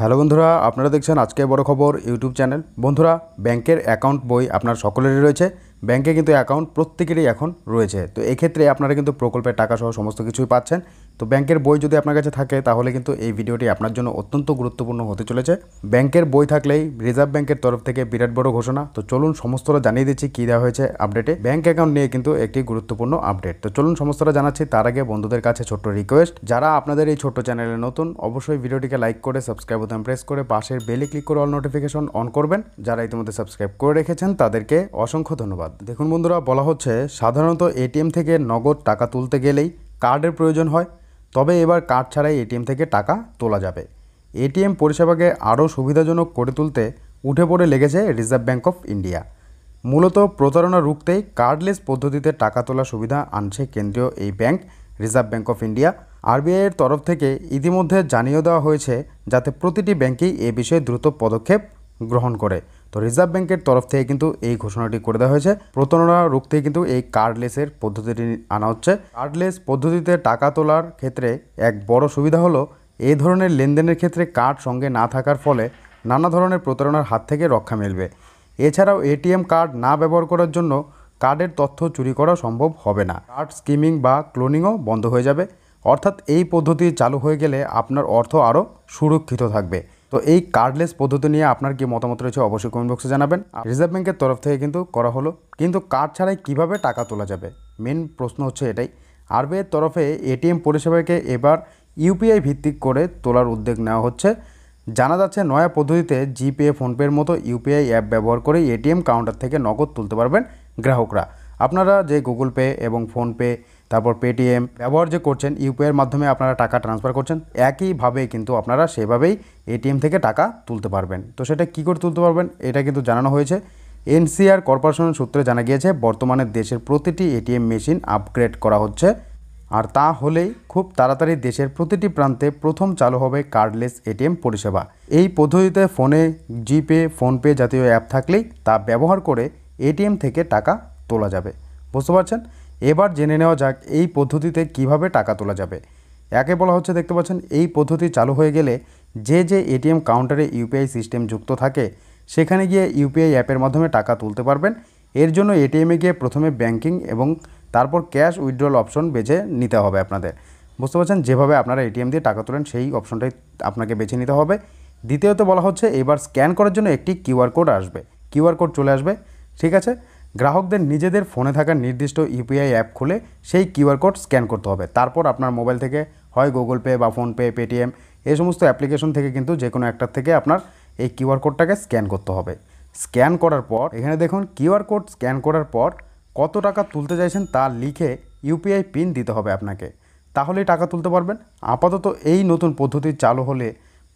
hello বন্ধুরা আপনারা দেখছেন আজকে বড় খবর ইউটিউব চ্যানেল বন্ধুরা ব্যাংকের অ্যাকাউন্ট বই আপনার সকলেরই রয়েছে ব্যাংকে কিন্তু অ্যাকাউন্ট প্রত্যেকেরই এখন রয়েছে তো এক্ষেত্রে আপনারা কিন্তু প্রকল্পের টাকা সহ সমস্ত কিছুই পাচ্ছেন তো ব্যাংকের বই যদি আপনার কাছে থাকে তাহলে কিন্তু এই ভিডিওটি আপনার জন্য অত্যন্ত গুরুত্বপূর্ণ হতে চলেছে ব্যাংকের বই থাকলেই রিজার্ভ ব্যাংকের তরফ থেকে বিরাট বড় ঘোষণা তো চলুন সমস্তটা জানিয়ে দিচ্ছি কী দেওয়া হয়েছে আপডেটে ব্যাংক অ্যাকাউন্ট নিয়ে কিন্তু একটি গুরুত্বপূর্ণ আপডেট তো চলুন সমস্তটা জানাচ্ছি তার আগে বন্ধুদের কাছে ছোট্ট রিকোয়েস্ট যারা আপনাদের এই ছোট্ট চ্যানেলে নতুন অবশ্যই ভিডিওটিকে লাইক করে সাবস্ক্রাইব বোতাম প্রেস করে পাশের বেলে ক্লিক করে অল নোটিফিকেশন অন করবেন যারা ইতিমধ্যে সাবস্ক্রাইব করে রেখেছেন তাদেরকে অসংখ্য ধন্যবাদ হিসাব দেখুন বন্ধুরা বলা হচ্ছে সাধারণত এটিএম থেকে নগদ টাকা তুলতে গেলেই কার্ডের প্রয়োজন হয় তবে এবার কার্ড ছাড়াই এটিএম থেকে টাকা তোলা যাবে এটিএম পরিষেবাকে আরও সুবিধাজনক করে তুলতে উঠে পড়ে লেগেছে রিজার্ভ ব্যাঙ্ক অফ ইন্ডিয়া মূলত প্রতারণা রুখতেই কার্ডলেস পদ্ধতিতে টাকা তোলার সুবিধা আনছে কেন্দ্রীয় এই bank Reserve Bank of India আরবিআইয়ের তরফ থেকে ইতিমধ্যে জানিয়ে দেওয়া হয়েছে যাতে প্রতিটি ব্যাংকেই এ বিষয়ে দ্রুত পদক্ষেপ গ্রহণ করে তো রিজার্ভ ব্যাংকের তরফ থেকে কিন্তু এই ঘোষণাটি করে দেওয়া হয়েছে প্রতারণা রুখতে কিন্তু এই কার্ডলেসের পদ্ধতিটি আনা হচ্ছে কার্ডলেস পদ্ধতিতে টাকা তোলার ক্ষেত্রে এক বড় সুবিধা হলো এই ধরনের লেনদেনের ক্ষেত্রে কার্ড সঙ্গে না থাকার ফলে নানা ধরনের প্রতারণার হাত থেকে রক্ষা মিলবে এছাড়াও এটিএম কার্ড না ব্যবহার করার জন্য কার্ডের তথ্য চুরি করা সম্ভব হবে না কার্ড স্কিমিং বা ক্লোনিংও বন্ধ হয়ে যাবে অর্থাৎ এই পদ্ধতি চালু হয়ে গেলে আপনার অর্থ আরও সুরক্ষিত থাকবে তো এই কার্ডলেস পদ্ধতি নিয়ে আপনার কি মতামত রয়েছে অবশ্যই কমেন্ট বক্সে জানাবেন রিজার্ভ ব্যাংকের তরফ থেকে কিন্তু করা হলো কিন্তু কার্ড ছাড়াই কিভাবে টাকা তোলা যাবে মেন প্রশ্ন হচ্ছে এটাই আরবিআইয়ের তরফে এটিএম পরিষেবাকে এবার ইউপিআই ভিত্তিক করে তোলার উদ্যোগ নেওয়া হচ্ছে জানা যাচ্ছে নয়া পদ্ধতিতে জিপে ফোনপের মতো ইউপিআই অ্যাপ ব্যবহার করে এটিএম কাউন্টার থেকে নগদ তুলতে পারবেন গ্রাহকরা আপনারা যে গুগল পে এবং ফোনপে তারপর পেটিএম ব্যবহার যে করছেন ইউপিআইয়ের মাধ্যমে আপনারা টাকা ট্রান্সফার করছেন একইভাবে কিন্তু আপনারা সেভাবেই এটিএম থেকে টাকা তুলতে পারবেন তো সেটা কি করে তুলতে পারবেন এটা কিন্তু জানানো হয়েছে এনসিআর কর্পোরেশনের সূত্রে জানা গিয়েছে বর্তমানে দেশের প্রতিটি এটিএম মেশিন আপগ্রেড করা হচ্ছে আর তা হলেই খুব তাড়াতাড়ি দেশের প্রতিটি প্রান্তে প্রথম চালু হবে কার্ডলেস এটিএম পরিষেবা এই পদ্ধতিতে ফোনে জিপে ফোনপে জাতীয় অ্যাপ থাকলেই তা ব্যবহার করে এটিএম থেকে টাকা তোলা যাবে বুঝতে পারছেন এবার জেনে নেওয়া যাক এই পদ্ধতিতে কিভাবে টাকা তোলা যাবে একে বলা হচ্ছে দেখতে পাচ্ছেন এই পদ্ধতি চালু হয়ে গেলে যে যে এটিএম কাউন্টারে ইউপিআই সিস্টেম যুক্ত থাকে সেখানে গিয়ে ইউপিআই অ্যাপের মাধ্যমে টাকা তুলতে পারবেন এর জন্য এটিএমে গিয়ে প্রথমে ব্যাংকিং এবং তারপর ক্যাশ উইথড্রল অপশন বেছে নিতে হবে আপনাদের বুঝতে পারছেন যেভাবে আপনারা এটিএম দিয়ে টাকা তোলেন সেই অপশনটাই আপনাকে বেছে নিতে হবে দ্বিতীয়ত বলা হচ্ছে এবার স্ক্যান করার জন্য একটি কিউআর কোড আসবে কিউআর কোড চলে আসবে ঠিক আছে গ্রাহকদের নিজেদের ফোনে থাকা নির্দিষ্ট ইউপিআই অ্যাপ খুলে সেই কিউআর কোড স্ক্যান করতে হবে তারপর আপনার মোবাইল থেকে হয় গুগল পে বা ফোনপে পেটিএম এই সমস্ত অ্যাপ্লিকেশন থেকে কিন্তু যে কোনো একটার থেকে আপনার এই কিউআর কোডটাকে স্ক্যান করতে হবে স্ক্যান করার পর এখানে দেখুন কিউআর কোড স্ক্যান করার পর কত টাকা তুলতে চাইছেন তা লিখে ইউপিআই পিন দিতে হবে আপনাকে তাহলেই টাকা তুলতে পারবেন আপাতত এই নতুন পদ্ধতি চালু হলে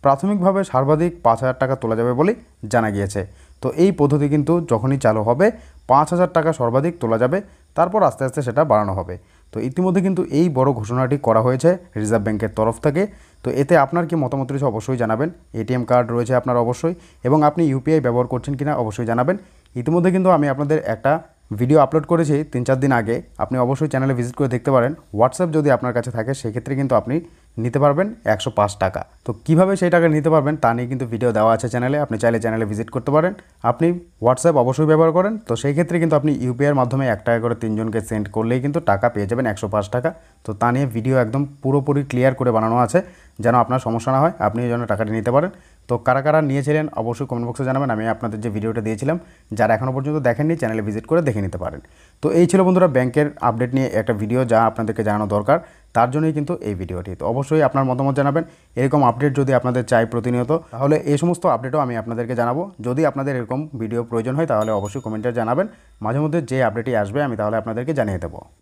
প্রাথমিকভাবে সর্বাধিক পাঁচ হাজার টাকা তোলা যাবে বলে জানা গিয়েছে তো এই পদ্ধতি কিন্তু যখনই চালু হবে পাঁচ হাজার টাকা সর্বাধিক তোলা যাবে তারপর আস্তে আস্তে সেটা বাড়ানো হবে তো ইতিমধ্যে কিন্তু এই বড় ঘোষণাটি করা হয়েছে রিজার্ভ ব্যাংকের তরফ থেকে তো এতে আপনার কি মতামত রয়েছে অবশ্যই জানাবেন এটিএম কার্ড রয়েছে আপনার অবশ্যই এবং আপনি ইউপিআই ব্যবহার করছেন কিনা অবশ্যই জানাবেন ইতিমধ্যে কিন্তু আমি আপনাদের একটা ভিডিও আপলোড করেছি তিন চার দিন আগে আপনি অবশ্যই চ্যানেলে ভিজিট করে দেখতে পারেন হোয়াটসঅ্যাপ যদি আপনার কাছে থাকে সেক্ষেত্রে কিন্তু আপনি নিতে পারবেন একশো টাকা তো কিভাবে সেই টাকা নিতে পারবেন তা নিয়ে কিন্তু ভিডিও দেওয়া আছে চ্যানেলে আপনি চাইলে চ্যানেলে ভিজিট করতে পারেন আপনি হোয়াটসঅ্যাপ অবশ্যই ব্যবহার করেন তো সেই ক্ষেত্রে কিন্তু আপনি ইউপিআইয়ের মাধ্যমে এক টাকা করে তিনজনকে সেন্ড করলেই কিন্তু টাকা পেয়ে যাবেন একশো টাকা তো তা নিয়ে ভিডিও একদম পুরোপুরি ক্লিয়ার করে বানানো আছে যেন আপনার সমস্যা না হয় আপনি যেন টাকাটি নিতে পারেন তো কারা কারা নিয়েছিলেন অবশ্যই কমেন্ট বক্সে জানাবেন আমি আপনাদের যে ভিডিওটা দিয়েছিলাম যারা এখনও পর্যন্ত দেখেননি চ্যানেলে ভিজিট করে দেখে নিতে পারেন তো এই ছিল বন্ধুরা ব্যাংকের আপডেট নিয়ে একটা ভিডিও যা আপনাদেরকে জানানো দরকার তার জন্যই কিন্তু এই ভিডিওটি তো অবশ্যই আপনার মতামত জানাবেন এরকম আপডেট যদি আপনাদের চাই প্রতিনিয়ত তাহলে এই সমস্ত আপডেটও আমি আপনাদেরকে জানাবো যদি আপনাদের এরকম ভিডিও প্রয়োজন হয় তাহলে অবশ্যই কমেন্টে জানাবেন মাঝে মধ্যে যে আপডেটটি আসবে আমি তাহলে আপনাদেরকে জানিয়ে দেবো